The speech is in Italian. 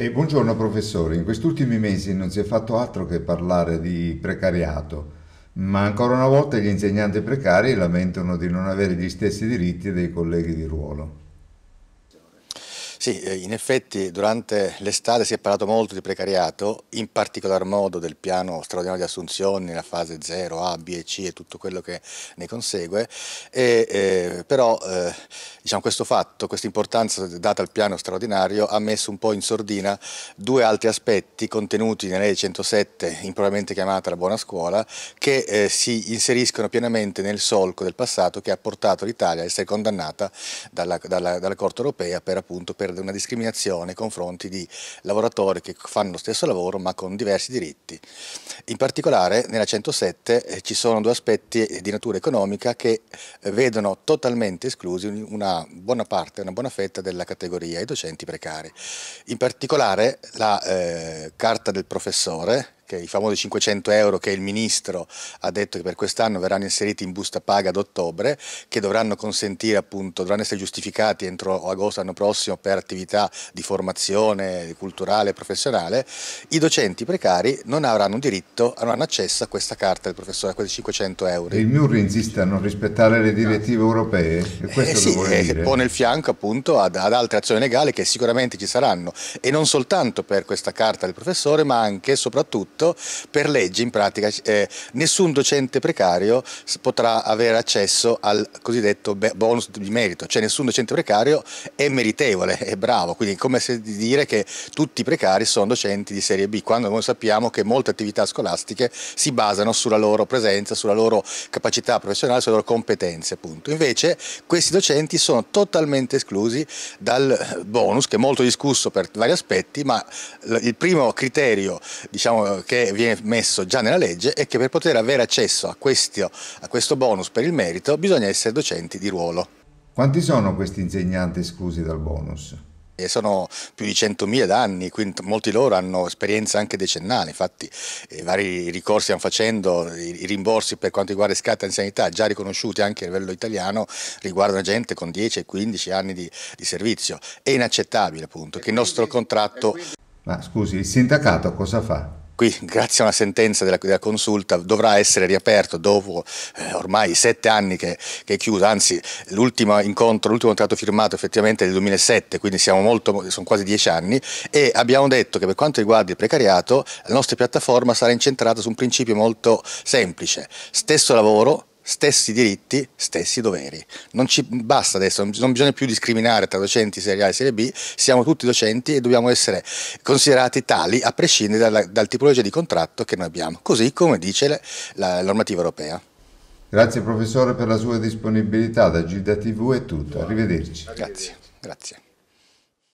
Eh, buongiorno professore, in questi ultimi mesi non si è fatto altro che parlare di precariato, ma ancora una volta gli insegnanti precari lamentano di non avere gli stessi diritti dei colleghi di ruolo. Sì, eh, in effetti durante l'estate si è parlato molto di precariato, in particolar modo del piano straordinario di assunzioni, la fase 0, A, B e C e tutto quello che ne consegue, e, eh, però eh, diciamo, questo fatto, questa importanza data al piano straordinario ha messo un po' in sordina due altri aspetti contenuti nella legge 107, impropriamente chiamata la buona scuola, che eh, si inseriscono pienamente nel solco del passato che ha portato l'Italia a essere condannata dalla, dalla, dalla Corte Europea per, appunto, per una discriminazione nei confronti di lavoratori che fanno lo stesso lavoro ma con diversi diritti. In particolare nella 107 eh, ci sono due aspetti di natura economica che eh, vedono totalmente esclusi una buona parte, una buona fetta della categoria, i docenti precari. In particolare la eh, carta del professore, i famosi 500 euro che il Ministro ha detto che per quest'anno verranno inseriti in busta paga ad ottobre, che dovranno consentire appunto, dovranno essere giustificati entro agosto l'anno prossimo per attività di formazione culturale e professionale, i docenti precari non avranno diritto, non hanno accesso a questa carta del professore, a questi 500 euro. E il MUR insiste a non rispettare le direttive europee? E eh, questo eh sì, eh, pone il fianco appunto ad, ad altre azioni legali che sicuramente ci saranno e non soltanto per questa carta del professore ma anche e soprattutto detto, per legge in pratica eh, nessun docente precario potrà avere accesso al cosiddetto bonus di merito, cioè nessun docente precario è meritevole, è bravo, quindi è come se dire che tutti i precari sono docenti di serie B, quando noi sappiamo che molte attività scolastiche si basano sulla loro presenza, sulla loro capacità professionale, sulle loro competenze appunto. Invece questi docenti sono totalmente esclusi dal bonus che è molto discusso per vari aspetti, ma il primo criterio diciamo, che viene messo già nella legge è che per poter avere accesso a, questio, a questo bonus per il merito bisogna essere docenti di ruolo. Quanti sono questi insegnanti esclusi dal bonus? sono più di 100.000 d'anni, quindi molti loro hanno esperienza anche decennale, infatti i eh, vari ricorsi stiamo facendo, i rimborsi per quanto riguarda di anzianità già riconosciuti anche a livello italiano riguardano gente con 10 15 anni di, di servizio, è inaccettabile appunto che il nostro contratto... Ma scusi, il sindacato cosa fa? qui grazie a una sentenza della, della consulta dovrà essere riaperto dopo eh, ormai sette anni che, che è chiuso, anzi l'ultimo incontro, l'ultimo contratto firmato effettivamente è del 2007, quindi siamo molto, sono quasi dieci anni e abbiamo detto che per quanto riguarda il precariato la nostra piattaforma sarà incentrata su un principio molto semplice, stesso lavoro, stessi diritti, stessi doveri. Non ci basta adesso, non bisogna più discriminare tra docenti serie A e serie B, siamo tutti docenti e dobbiamo essere considerati tali a prescindere dalla, dal tipologia di contratto che noi abbiamo, così come dice la, la normativa europea. Grazie professore per la sua disponibilità, da Gilda TV è tutto, arrivederci. Grazie, grazie.